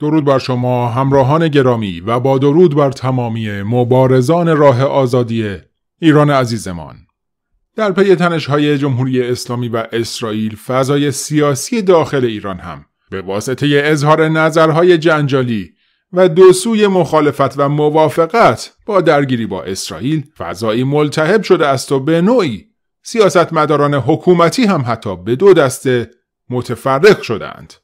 درود بر شما همراهان گرامی و با درود بر تمامی مبارزان راه آزادی ایران عزیزمان در پی تنش جمهوری اسلامی و اسرائیل فضای سیاسی داخل ایران هم به واسطه اظهار نظرهای جنجالی و دو سوی مخالفت و موافقت با درگیری با اسرائیل فضایی ملتهب شده است و به نوعی سیاستمداران حکومتی هم حتی به دو دسته متفرق شدند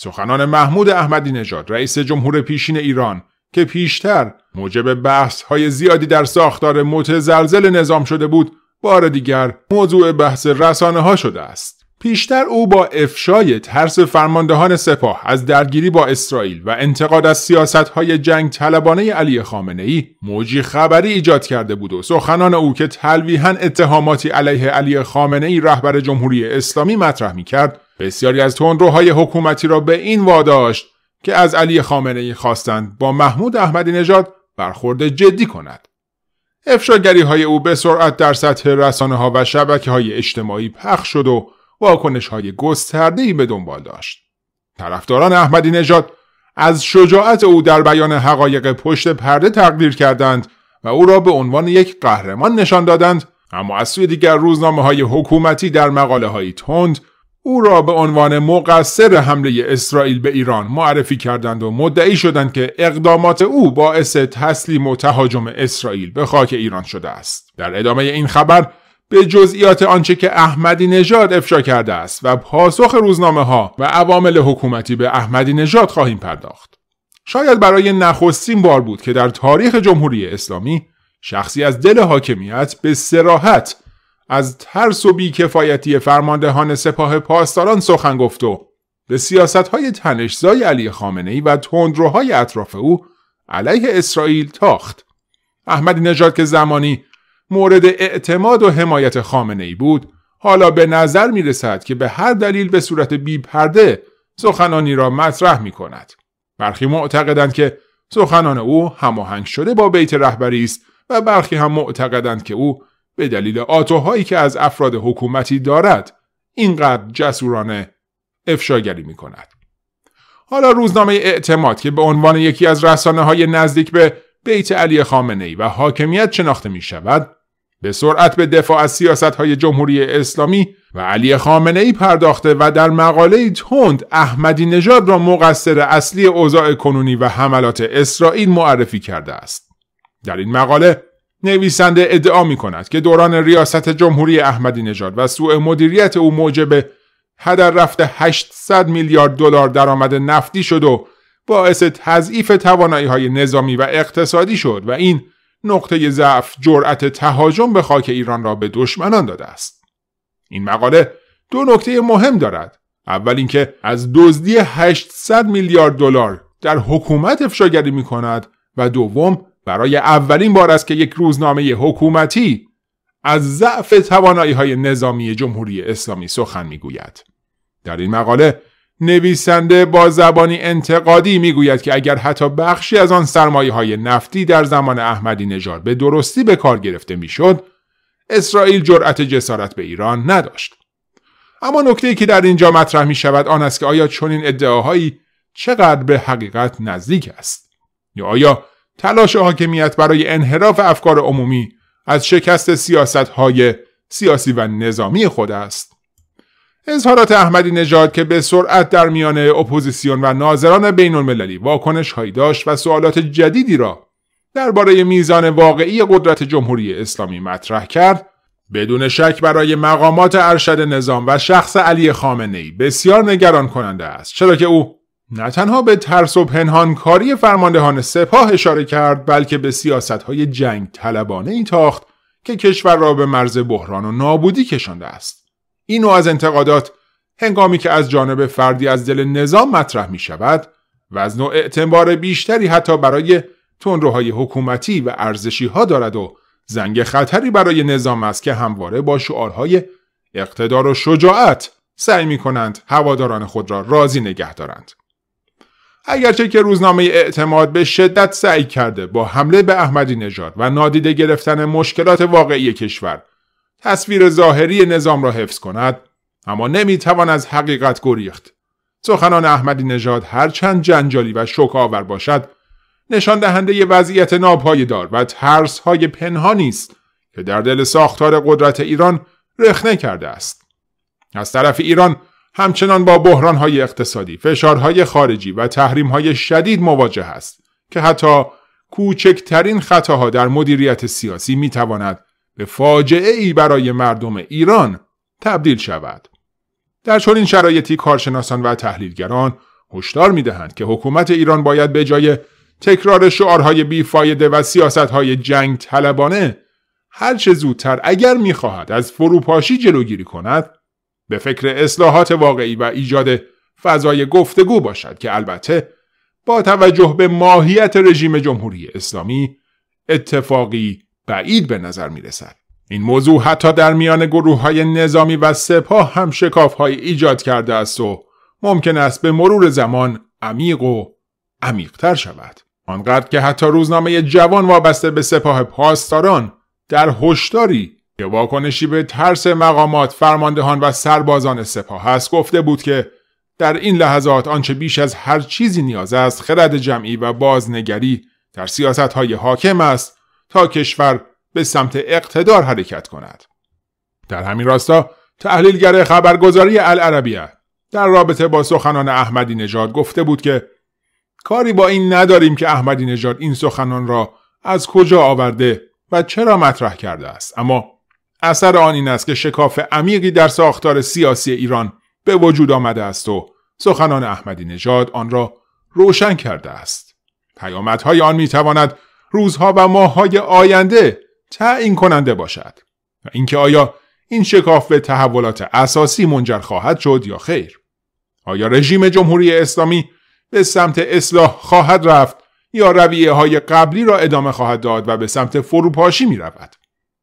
سخنان محمود احمدی نژاد رئیس جمهور پیشین ایران که پیشتر موجب بحث های زیادی در ساختار متزلزل نظام شده بود بار دیگر موضوع بحث رسانه ها شده است پیشتر او با افشای ترس فرماندهان سپاه از درگیری با اسرائیل و انتقاد از سیاست های جنگ طلبانه علی خامنه ای موجی خبری ایجاد کرده بود و سخنان او که تلویحا اتهاماتی علیه علی خامنه ای رهبر جمهوری اسلامی مطرح می بسیاری از تندروهای حکومتی را به این واداشت که از علی خامنه ای خواستند با محمود احمدی نژاد برخورد جدی کند. افشاگری های او به سرعت در سطح رسانه ها و شبکه های اجتماعی پخش شد و واکنش های گسترده ای به دنبال داشت. طرفداران احمدی نژاد از شجاعت او در بیان حقایق پشت پرده تقدیر کردند و او را به عنوان یک قهرمان نشان دادند اما از سوی دیگر روزنامه های حکومتی در مقاله های تند او را به عنوان مقصر حمله اسرائیل به ایران معرفی کردند و مدعی شدند که اقدامات او باعث تسلیم و تهاجم اسرائیل به خاک ایران شده است. در ادامه این خبر به جزئیات آنچه که احمدی نژاد افشا کرده است و پاسخ روزنامه ها و عوامل حکومتی به احمدی نژاد خواهیم پرداخت. شاید برای نخستین بار بود که در تاریخ جمهوری اسلامی شخصی از دل حاکمیت به سراحت از ترس و بیکفایتی فرماندهان سپاه پاسداران سخن گفت و به سیاست های تنشزای علی خامنه ای و تندروهای اطراف او علیه اسرائیل تاخت. احمد نژاد که زمانی مورد اعتماد و حمایت خامنه ای بود حالا به نظر می رسد که به هر دلیل به صورت بی پرده سخنانی را مطرح می کند. برخی معتقدند که سخنان او هماهنگ شده با بیت رهبری است و برخی هم معتقدند که او به دلیل آتوهایی که از افراد حکومتی دارد اینقدر جسورانه افشاگری می کند. حالا روزنامه اعتماد که به عنوان یکی از رسانه های نزدیک به بیت علی خامنه ای و حاکمیت شناخته می شود به سرعت به دفاع از سیاست های جمهوری اسلامی و علی خامنه ای پرداخته و در مقاله تند احمدی نژاد را مقصر اصلی اوضاع کنونی و حملات اسرائیل معرفی کرده است. در این مقاله نویسنده ادعا می کند که دوران ریاست جمهوری احمدی نژاد و سوء مدیریت او موجب هدر رفت 800 میلیارد دلار درآمد نفتی شد و باعث تضعیف توانایی های نظامی و اقتصادی شد و این نقطه ضعف جرأت تهاجم به خاک ایران را به دشمنان داده است این مقاله دو نکته مهم دارد اول اینکه از دزدی 800 میلیارد دلار در حکومت افشاگری می کند و دوم برای اولین بار است که یک روزنامه حکومتی از ضعف توانایی های نظامی جمهوری اسلامی سخن میگوید. در این مقاله نویسنده با زبانی انتقادی میگوید که اگر حتی بخشی از آن سرمایه های نفتی در زمان احمدی نژاد به درستی به کار گرفته میشد اسرائیل جرأت جسارت به ایران نداشت اما نکته که در اینجا مطرح می شود آن است که آیا چنین ادعاهایی چقدر به حقیقت نزدیک است یا آیا تلاش حاکمیت برای انحراف افکار عمومی از شکست سیاست های سیاسی و نظامی خود است. اظهارات احمدی نژاد که به سرعت در میان اپوزیسیون و ناظران بین المللی واکنش هایی داشت و سوالات جدیدی را درباره میزان واقعی قدرت جمهوری اسلامی مطرح کرد بدون شک برای مقامات ارشد نظام و شخص علی خامنه بسیار نگران کننده است چرا که او نه تنها به ترس و کاری فرماندهان سپاه اشاره کرد بلکه به سیاست های جنگ طلبانه این تاخت که کشور را به مرز بحران و نابودی کشانده است. اینو از انتقادات هنگامی که از جانب فردی از دل نظام مطرح می شود و از نوع اعتبار بیشتری حتی برای تندروهای حکومتی و ارزشی ها دارد و زنگ خطری برای نظام است که همواره با شعارهای اقتدار و شجاعت سعی می کنند هواداران خود را راضی نگه دارند. اگرچه که روزنامه اعتماد به شدت سعی کرده با حمله به احمدی نژاد و نادیده گرفتن مشکلات واقعی کشور تصویر ظاهری نظام را حفظ کند اما نمیتوان از حقیقت گریخت سخنان احمدی نژاد هرچند جنجالی و شوکآور باشد نشان دهنده وضعیت ناپایدار و ترس پنهانی است که در دل ساختار قدرت ایران رخنه کرده است از طرف ایران همچنان با بحرانهای اقتصادی، فشارهای خارجی و تحریمهای شدید مواجه است که حتی کوچکترین خطاها در مدیریت سیاسی میتواند به فاجعه ای برای مردم ایران تبدیل شود. در چنین شرایطی کارشناسان و تحلیلگران هشدار میدهند که حکومت ایران باید به جای تکرار شعارهای بیفایده و سیاستهای جنگ طلبانه هر چه زودتر اگر میخواهد از فروپاشی جلوگیری کند به فکر اصلاحات واقعی و ایجاد فضای گفتگو باشد که البته با توجه به ماهیت رژیم جمهوری اسلامی اتفاقی بعید به نظر می رسد. این موضوع حتی در میان گروه های نظامی و سپاه هم شکاف های ایجاد کرده است و ممکن است به مرور زمان عمیق و عمیقتر شود. آنقدر که حتی روزنامه جوان وابسته به سپاه پاسداران در هشداری یه واکنشی به ترس مقامات فرماندهان و سربازان سپاه است گفته بود که در این لحظات آنچه بیش از هر چیزی نیاز است خرد جمعی و بازنگری در سیاست های حاکم است تا کشور به سمت اقتدار حرکت کند در همین راستا تحلیلگر خبرگزاری العربیه در رابطه با سخنان احمدی نژاد گفته بود که کاری با این نداریم که احمدی نژاد این سخنان را از کجا آورده و چرا مطرح کرده است اما اثر آن این است که شکاف عمیقی در ساختار سیاسی ایران به وجود آمده است و سخنان احمدی نژاد آن را روشن کرده است پیامدهای آن میتواند روزها و ماههای آینده تعیین کننده باشد و اینکه آیا این شکاف به تحولات اساسی منجر خواهد شد یا خیر آیا رژیم جمهوری اسلامی به سمت اصلاح خواهد رفت یا رویه های قبلی را ادامه خواهد داد و به سمت فروپاشی می رود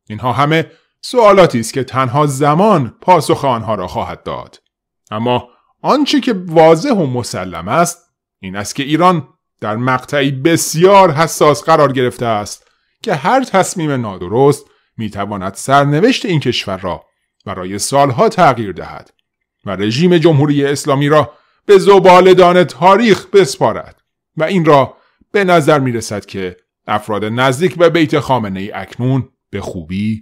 اینها همه سوالاتی است که تنها زمان پاسخ آنها را خواهد داد اما آنچه که واضح و مسلم است این است که ایران در مقطعی بسیار حساس قرار گرفته است که هر تصمیم نادرست میتواند سرنوشت این کشور را برای سالها تغییر دهد و رژیم جمهوری اسلامی را به زبالدان تاریخ بسپارد و این را به نظر می رسد که افراد نزدیک به بیت خامنه ای اکنون به خوبی